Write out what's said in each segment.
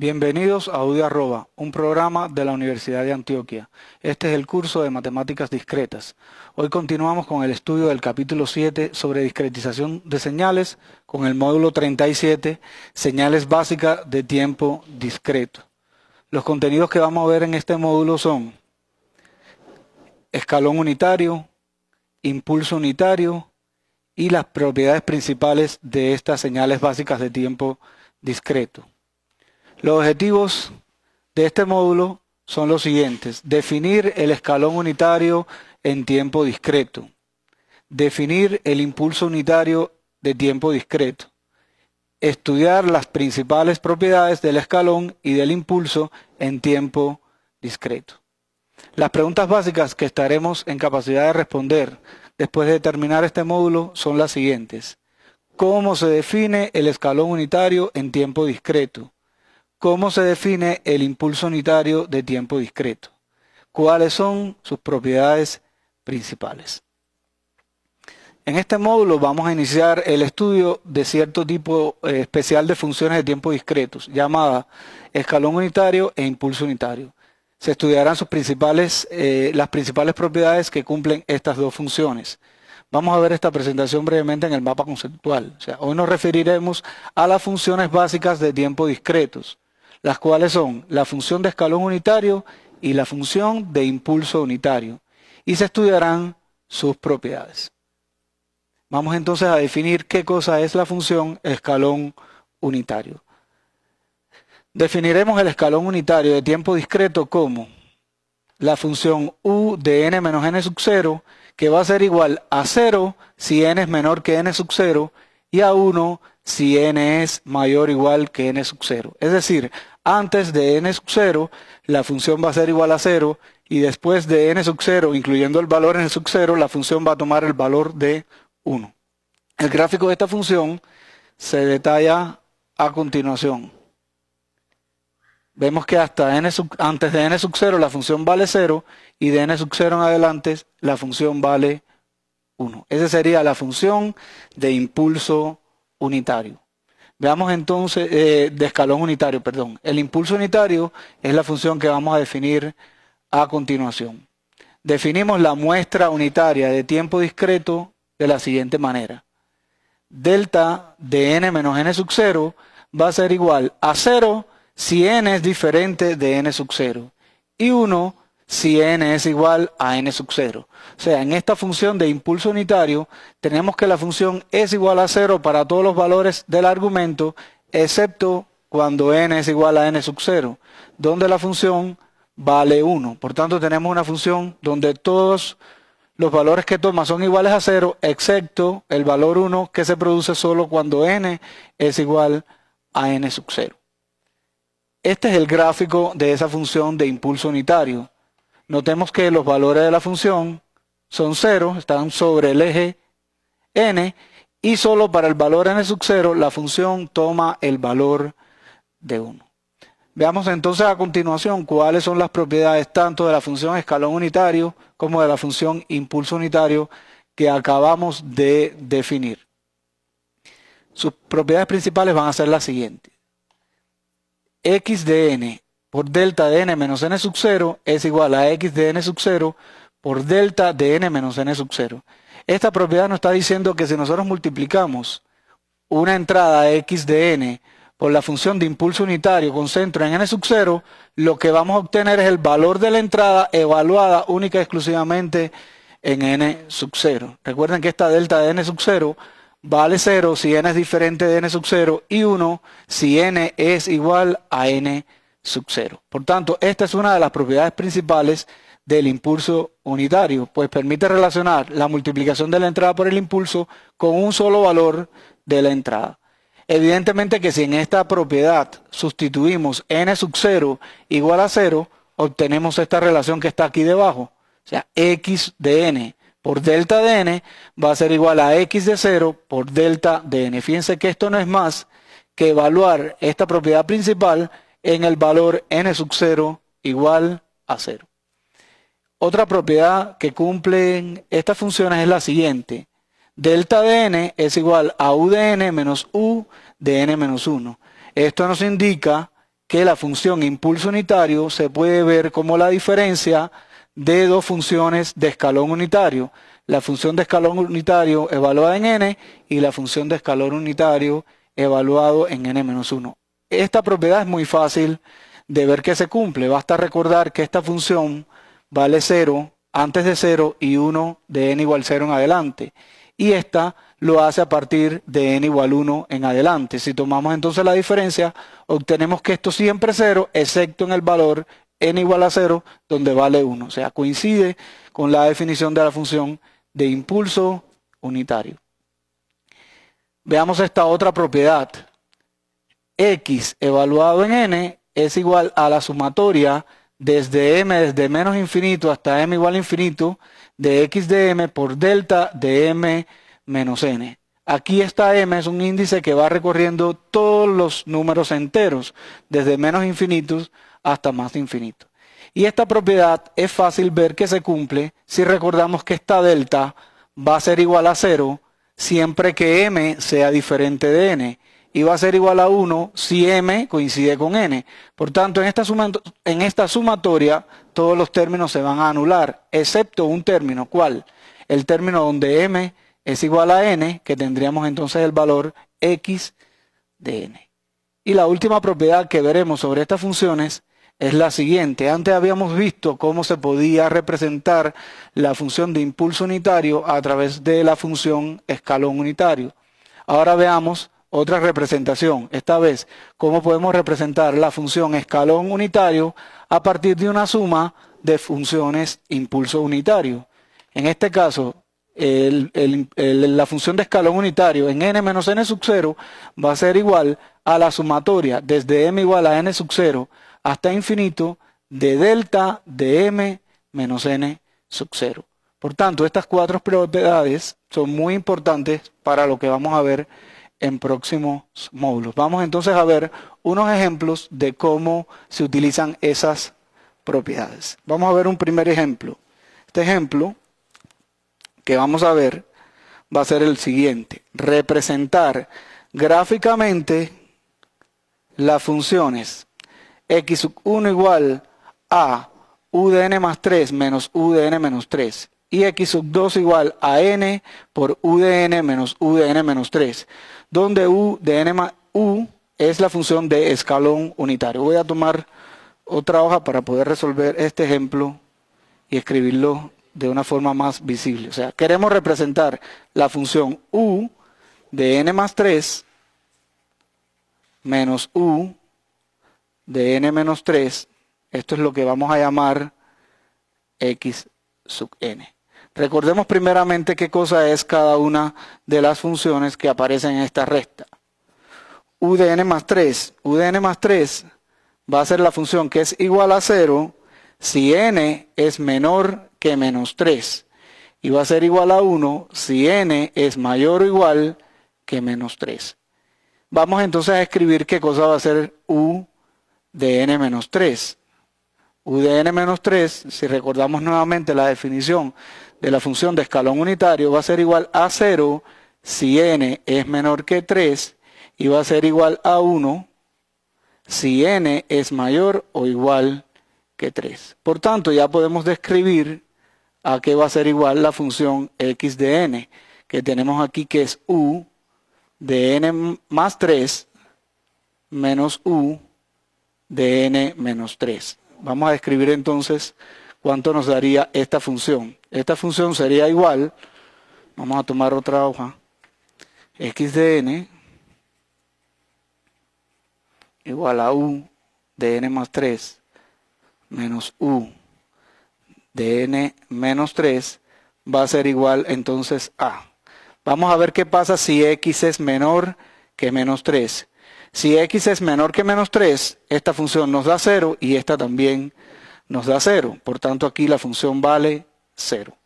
Bienvenidos a Audio un programa de la Universidad de Antioquia. Este es el curso de Matemáticas Discretas. Hoy continuamos con el estudio del capítulo 7 sobre discretización de señales con el módulo 37, Señales básicas de tiempo discreto. Los contenidos que vamos a ver en este módulo son escalón unitario, impulso unitario y las propiedades principales de estas señales básicas de tiempo discreto. Los objetivos de este módulo son los siguientes. Definir el escalón unitario en tiempo discreto. Definir el impulso unitario de tiempo discreto. Estudiar las principales propiedades del escalón y del impulso en tiempo discreto. Las preguntas básicas que estaremos en capacidad de responder después de terminar este módulo son las siguientes. ¿Cómo se define el escalón unitario en tiempo discreto? ¿Cómo se define el impulso unitario de tiempo discreto? ¿Cuáles son sus propiedades principales? En este módulo vamos a iniciar el estudio de cierto tipo eh, especial de funciones de tiempo discretos, llamada escalón unitario e impulso unitario. Se estudiarán eh, las principales propiedades que cumplen estas dos funciones. Vamos a ver esta presentación brevemente en el mapa conceptual. hoy nos referiremos a las funciones básicas de tiempo discretos las cuales son la función de escalón unitario y la función de impulso unitario, y se estudiarán sus propiedades. Vamos entonces a definir qué cosa es la función escalón unitario. Definiremos el escalón unitario de tiempo discreto como la función u de n menos n sub 0, que va a ser igual a 0 si n es menor que n sub 0, y a 1 si n es mayor o igual que n sub 0. Es decir, antes de n sub 0, la función va a ser igual a 0 y después de n sub 0, incluyendo el valor n sub 0, la función va a tomar el valor de 1. El gráfico de esta función se detalla a continuación. Vemos que hasta n antes de n sub 0 la función vale 0 y de n sub 0 en adelante la función vale 1. Esa sería la función de impulso unitario. Veamos entonces, eh, de escalón unitario, perdón. El impulso unitario es la función que vamos a definir a continuación. Definimos la muestra unitaria de tiempo discreto de la siguiente manera. Delta de n menos n sub 0 va a ser igual a 0 si n es diferente de n sub 0 y 1 si n es igual a n sub 0. O sea, en esta función de impulso unitario, tenemos que la función es igual a 0 para todos los valores del argumento, excepto cuando n es igual a n sub 0, donde la función vale 1. Por tanto, tenemos una función donde todos los valores que toma son iguales a 0, excepto el valor 1 que se produce solo cuando n es igual a n sub 0. Este es el gráfico de esa función de impulso unitario. Notemos que los valores de la función son cero, están sobre el eje n, y solo para el valor n sub 0 la función toma el valor de 1. Veamos entonces a continuación cuáles son las propiedades tanto de la función escalón unitario como de la función impulso unitario que acabamos de definir. Sus propiedades principales van a ser las siguientes. x de n por delta de n menos n sub 0 es igual a x de n sub 0 por delta de n menos n sub 0. Esta propiedad nos está diciendo que si nosotros multiplicamos una entrada x de n por la función de impulso unitario con centro en n sub 0, lo que vamos a obtener es el valor de la entrada evaluada única y exclusivamente en n sub 0. Recuerden que esta delta de n sub 0 vale 0 si n es diferente de n sub 0 y 1 si n es igual a n sub sub Por tanto, esta es una de las propiedades principales del impulso unitario, pues permite relacionar la multiplicación de la entrada por el impulso con un solo valor de la entrada. Evidentemente que si en esta propiedad sustituimos n sub 0 igual a 0, obtenemos esta relación que está aquí debajo. O sea, x de n por delta de n va a ser igual a x de 0 por delta de n. Fíjense que esto no es más que evaluar esta propiedad principal en el valor n sub 0 igual a 0. Otra propiedad que cumplen estas funciones es la siguiente. Delta de n es igual a u de n menos u de n menos 1. Esto nos indica que la función impulso unitario se puede ver como la diferencia de dos funciones de escalón unitario. La función de escalón unitario evaluada en n y la función de escalón unitario evaluado en n-1. menos esta propiedad es muy fácil de ver que se cumple. Basta recordar que esta función vale 0 antes de 0 y 1 de n igual 0 en adelante. Y esta lo hace a partir de n igual 1 en adelante. Si tomamos entonces la diferencia, obtenemos que esto siempre es 0, excepto en el valor n igual a 0, donde vale 1. O sea, coincide con la definición de la función de impulso unitario. Veamos esta otra propiedad, x evaluado en n es igual a la sumatoria desde m, desde menos infinito hasta m igual a infinito, de x de m por delta de m menos n. Aquí esta m es un índice que va recorriendo todos los números enteros, desde menos infinitos hasta más infinito. Y esta propiedad es fácil ver que se cumple si recordamos que esta delta va a ser igual a 0 siempre que m sea diferente de n y va a ser igual a 1 si m coincide con n. Por tanto, en esta, sumatoria todos los términos se van a anular, excepto un término, ¿cuál? El término donde m es igual a n, que tendríamos entonces el valor x de n. Y la última propiedad que veremos sobre estas funciones es la siguiente. Antes habíamos visto cómo se podía representar la función de impulso unitario a través de la función escalón unitario. Ahora veamos otra representación, esta vez, cómo podemos representar la función escalón unitario a partir de una suma de funciones impulso unitario. En este caso, la función de escalón unitario en n menos n sub 0 va a ser igual a la sumatoria desde m igual a n sub 0 hasta infinito de delta de m menos n sub 0. Por tanto, estas cuatro propiedades son muy importantes para lo que vamos a ver en próximos módulos. Vamos entonces a ver unos ejemplos de cómo se utilizan esas propiedades. Vamos a ver un primer ejemplo. Este ejemplo que vamos a ver va a ser el siguiente. Representar gráficamente las funciones x1 igual a udn más 3 menos udn menos 3 y x sub 2 igual a n por u de n menos u de n menos 3, donde u de n más u es la función de escalón unitario. Voy a tomar otra hoja para poder resolver este ejemplo y escribirlo de una forma más visible. O sea, queremos representar la función u de n más 3 menos u de n menos 3. Esto es lo que vamos a llamar x sub n. Recordemos primeramente qué cosa es cada una de las funciones que aparecen en esta recta. n más 3. U n más 3 va a ser la función que es igual a 0 si n es menor que menos 3. Y va a ser igual a 1 si n es mayor o igual que menos 3. Vamos entonces a escribir qué cosa va a ser u de n menos 3. u de n menos 3, si recordamos nuevamente la definición de la función de escalón unitario va a ser igual a 0 si n es menor que 3 y va a ser igual a 1 si n es mayor o igual que 3. Por tanto, ya podemos describir a qué va a ser igual la función x de n, que tenemos aquí que es u de n más 3 menos u de n menos 3. Vamos a describir entonces cuánto nos daría esta función. Esta función sería igual, vamos a tomar otra hoja, x de n igual a u de n más 3 menos u de n menos 3 va a ser igual entonces a. Vamos a ver qué pasa si x es menor que menos 3. Si x es menor que menos 3, esta función nos da 0 y esta también nos da 0. Por tanto, aquí la función vale 0.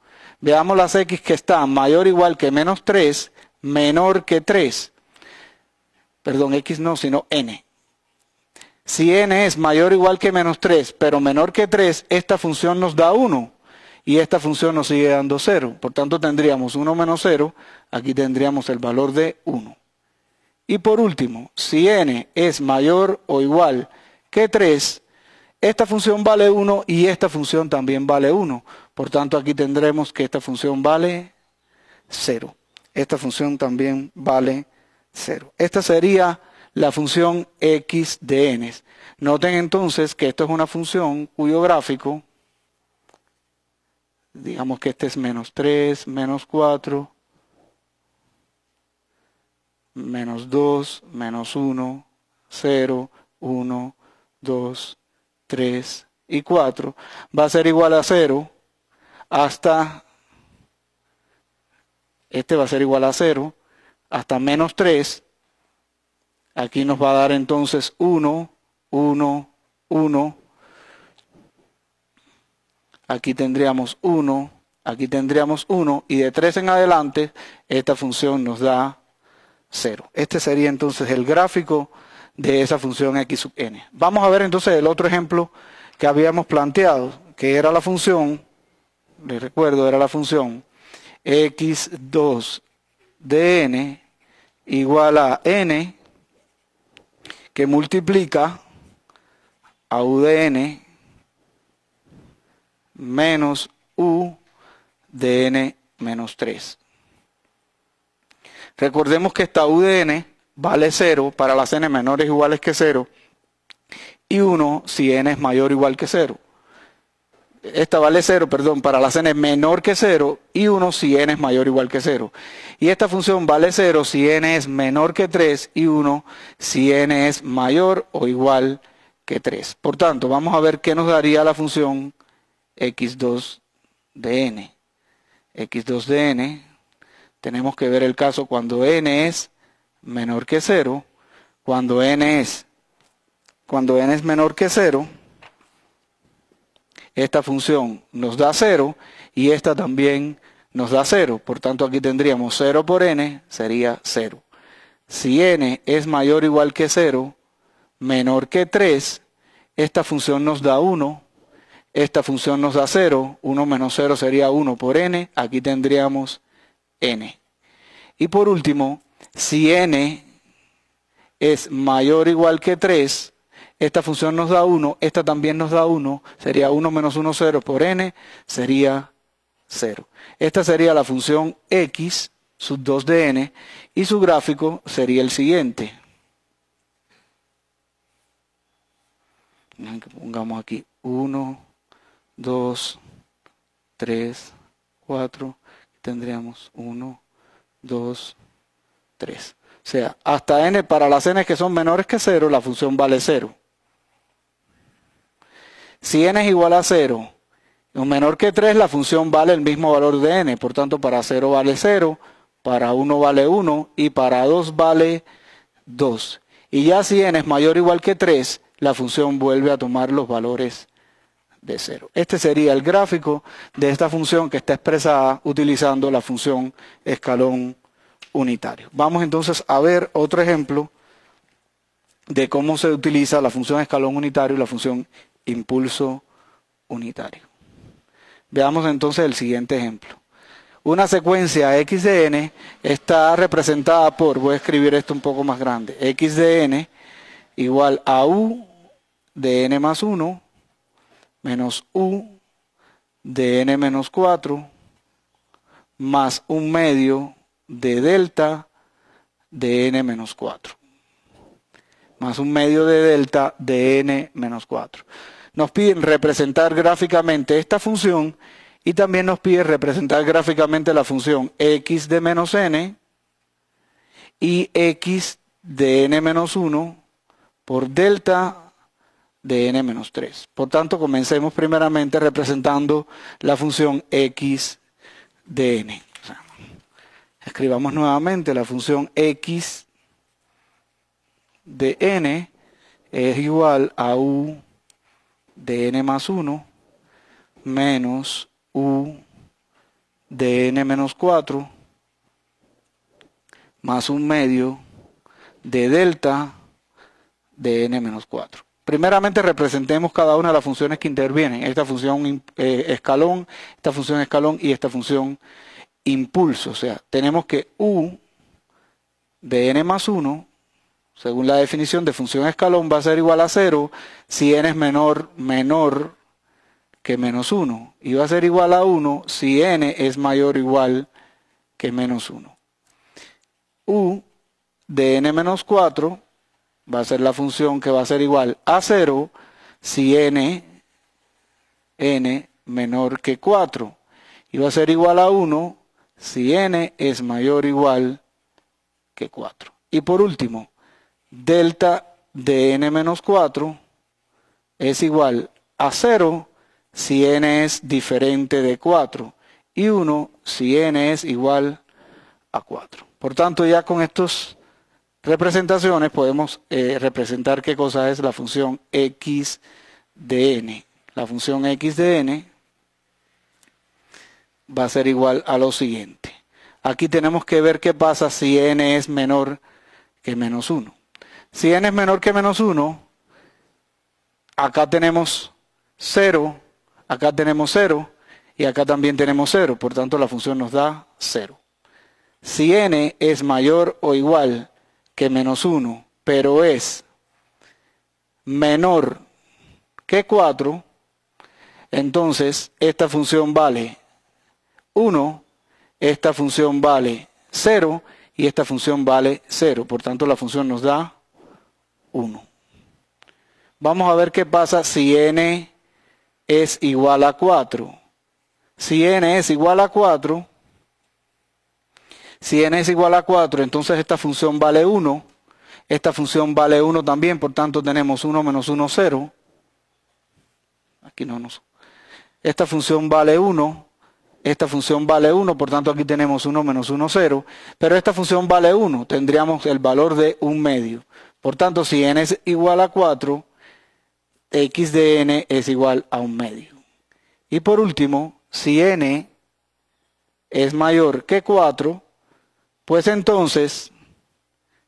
Veamos las x que están mayor o igual que menos 3, menor que 3. Perdón, x no, sino n. Si n es mayor o igual que menos 3, pero menor que 3, esta función nos da 1. Y esta función nos sigue dando 0. Por tanto, tendríamos 1 menos 0. Aquí tendríamos el valor de 1. Y por último, si n es mayor o igual que 3, esta función vale 1 y esta función también vale 1. Por tanto, aquí tendremos que esta función vale 0. Esta función también vale 0. Esta sería la función x de n. Noten entonces que esto es una función cuyo gráfico, digamos que este es menos 3, menos 4, menos 2, menos 1, 0, 1, 2, 3 y 4, va a ser igual a 0 hasta, este va a ser igual a 0, hasta menos 3. Aquí nos va a dar entonces 1, 1, 1. Aquí tendríamos 1, aquí tendríamos 1 y de 3 en adelante esta función nos da 0. Este sería entonces el gráfico de esa función x sub n. Vamos a ver entonces el otro ejemplo que habíamos planteado, que era la función les recuerdo, era la función x2 dn igual a n que multiplica a u menos u de n menos 3. Recordemos que esta u vale 0 para las n menores iguales que 0 y 1 si n es mayor o igual que 0 esta vale 0, perdón, para las n es menor que 0 y 1 si n es mayor o igual que 0 Y esta función vale 0 si n es menor que 3 y 1 si n es mayor o igual que 3. Por tanto, vamos a ver qué nos daría la función x2 de n. x2 de n, tenemos que ver el caso cuando n es menor que 0, cuando n es, cuando n es menor que 0, esta función nos da 0 y esta también nos da 0. Por tanto, aquí tendríamos 0 por n sería 0. Si n es mayor o igual que 0, menor que 3, esta función nos da 1, esta función nos da 0, 1 menos 0 sería 1 por n, aquí tendríamos n. Y por último, si n es mayor o igual que 3, esta función nos da 1, esta también nos da 1, sería 1 menos 1, 0 por n, sería 0. Esta sería la función x sub 2 de n y su gráfico sería el siguiente. Pongamos aquí 1, 2, 3, 4, tendríamos 1, 2, 3. O sea, hasta n, para las n que son menores que 0, la función vale 0. Si n es igual a 0 o menor que 3, la función vale el mismo valor de n. Por tanto, para 0 vale 0, para 1 vale 1 y para 2 vale 2. Y ya si n es mayor o igual que 3, la función vuelve a tomar los valores de 0. Este sería el gráfico de esta función que está expresada utilizando la función escalón unitario. Vamos entonces a ver otro ejemplo de cómo se utiliza la función escalón unitario y la función impulso unitario. Veamos entonces el siguiente ejemplo. Una secuencia x de n está representada por, voy a escribir esto un poco más grande, x de n igual a u de n más 1 menos u de n menos 4 más un medio de delta de n menos 4 más un medio de delta de n menos 4. Nos piden representar gráficamente esta función y también nos pide representar gráficamente la función x de menos n y x de n menos 1 por delta de n menos 3. Por tanto, comencemos primeramente representando la función x de n. escribamos nuevamente la función x de n es igual a u de n más 1 menos u de n menos 4 más un medio de delta de n menos 4. Primeramente representemos cada una de las funciones que intervienen. Esta función eh, escalón, esta función escalón y esta función impulso. O sea, tenemos que u de n más 1 según la definición de función escalón, va a ser igual a 0 si n es menor, menor que menos 1. Y va a ser igual a 1 si n es mayor o igual que menos 1. u de n menos 4 va a ser la función que va a ser igual a 0 si n, n menor que 4. Y va a ser igual a 1 si n es mayor o igual que 4. Y por último, delta de n-4 menos es igual a 0 si n es diferente de 4 y 1 si n es igual a 4. Por tanto, ya con estas representaciones podemos eh, representar qué cosa es la función x de n. La función x de n va a ser igual a lo siguiente. Aquí tenemos que ver qué pasa si n es menor que menos 1. Si n es menor que menos 1, acá tenemos 0, acá tenemos 0 y acá también tenemos 0. Por tanto, la función nos da 0. Si n es mayor o igual que menos 1, pero es menor que 4, entonces esta función vale 1, esta función vale 0 y esta función vale 0. Por tanto, la función nos da 1. Vamos a ver qué pasa si n es igual a 4. Si n es igual a 4, si n es igual a 4, entonces esta función vale 1. Esta función vale 1 también, por tanto tenemos 1 menos 1, 0. Aquí no nos... Esta función vale 1, esta función vale 1, por tanto aquí tenemos 1 menos 1, 0. Pero esta función vale 1, tendríamos el valor de 1 medio. Por tanto, si n es igual a 4, x de n es igual a un medio. Y por último, si n es mayor que 4, pues entonces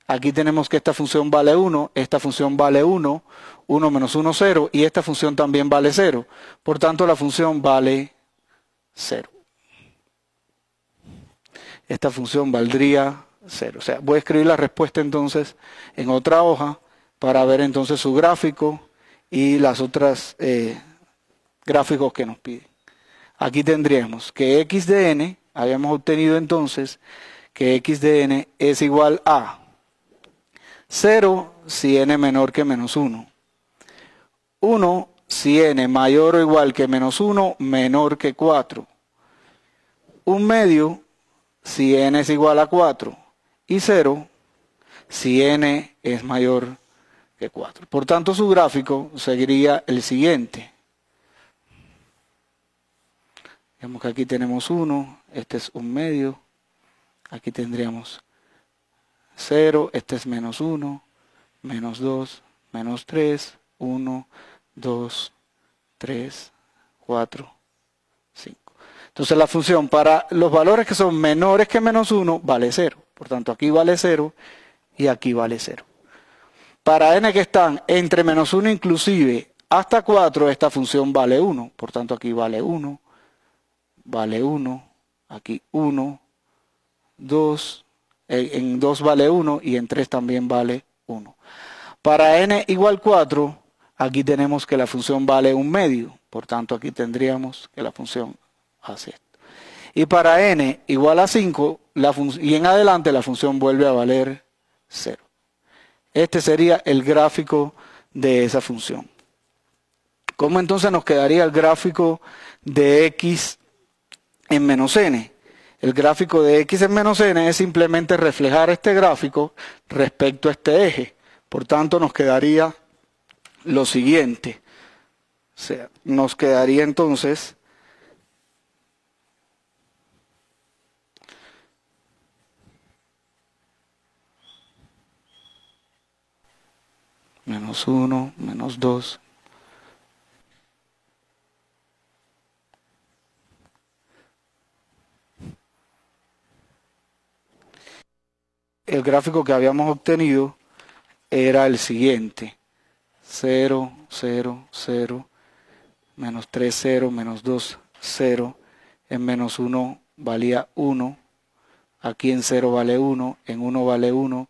aquí tenemos que esta función vale 1, esta función vale 1, 1 menos 1, 0, y esta función también vale 0. Por tanto, la función vale 0. Esta función valdría o sea, voy a escribir la respuesta entonces en otra hoja para ver entonces su gráfico y las otras eh, gráficos que nos piden. Aquí tendríamos que x de n, habíamos obtenido entonces que x de n es igual a 0 si n menor que menos 1. 1 si n mayor o igual que menos 1, menor que 4. 1 medio si n es igual a 4 y 0 si n es mayor que 4. Por tanto, su gráfico seguiría el siguiente. Digamos que aquí tenemos 1, este es un medio, aquí tendríamos 0, este es menos 1, menos 2, menos 3, 1, 2, 3, 4, 5. Entonces la función para los valores que son menores que menos 1 vale 0. Por tanto, aquí vale 0 y aquí vale 0. Para n que están entre menos 1 inclusive hasta 4, esta función vale 1. Por tanto, aquí vale 1, vale 1, aquí 1, 2, en 2 vale 1 y en 3 también vale 1. Para n igual 4, aquí tenemos que la función vale un medio. Por tanto, aquí tendríamos que la función hace esto. Y para n igual a 5, y en adelante la función vuelve a valer 0. Este sería el gráfico de esa función. ¿Cómo entonces nos quedaría el gráfico de x en menos n? El gráfico de x en menos n es simplemente reflejar este gráfico respecto a este eje. Por tanto, nos quedaría lo siguiente. O sea, nos quedaría entonces menos 1, menos 2. El gráfico que habíamos obtenido era el siguiente. 0, 0, 0, menos 3, 0, menos 2, 0. En menos 1 valía 1. Aquí en 0 vale 1, en 1 vale 1,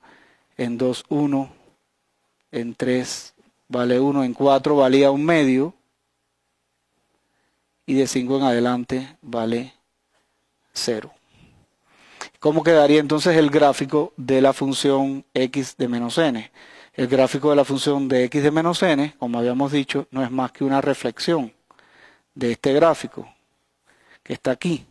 en 2, 1, en 3 vale 1, en 4 valía un medio y de 5 en adelante vale 0. ¿Cómo quedaría entonces el gráfico de la función x de menos n? El gráfico de la función de x de menos n, como habíamos dicho, no es más que una reflexión de este gráfico que está aquí.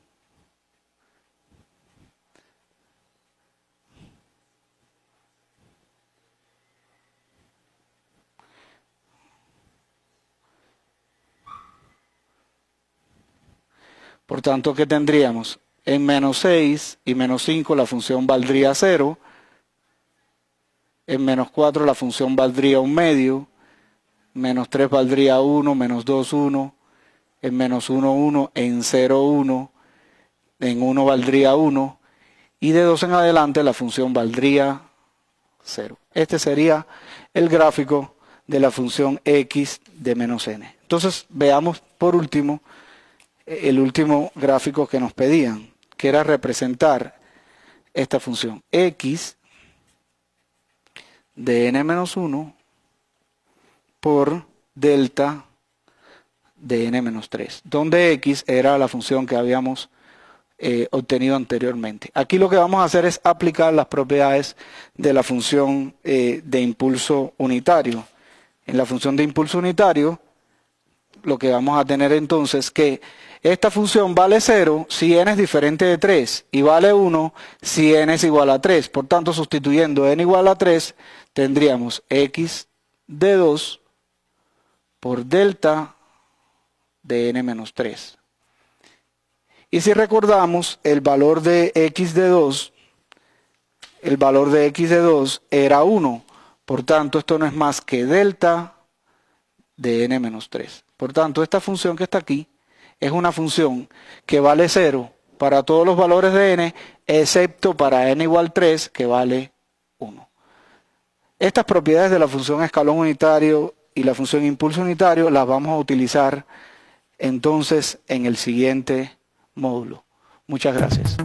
Por tanto, ¿qué tendríamos? En menos 6 y menos 5 la función valdría 0. En menos 4 la función valdría 1 medio. Menos 3 valdría 1, menos 2, 1. En menos 1, 1. En 0, 1. En 1 valdría 1. Y de 2 en adelante la función valdría 0. Este sería el gráfico de la función x de menos n. Entonces veamos por último el último gráfico que nos pedían, que era representar esta función x de n-1 por delta de n-3, donde x era la función que habíamos eh, obtenido anteriormente. Aquí lo que vamos a hacer es aplicar las propiedades de la función eh, de impulso unitario. En la función de impulso unitario, lo que vamos a tener entonces que esta función vale 0 si n es diferente de 3 y vale 1 si n es igual a 3. Por tanto, sustituyendo n igual a 3, tendríamos x de 2 por delta de n menos 3. Y si recordamos, el valor de x de 2, el valor de x de 2 era 1. Por tanto, esto no es más que delta de n menos 3. Por tanto, esta función que está aquí es una función que vale 0 para todos los valores de n, excepto para n igual 3, que vale 1. Estas propiedades de la función escalón unitario y la función impulso unitario las vamos a utilizar entonces en el siguiente módulo. Muchas gracias.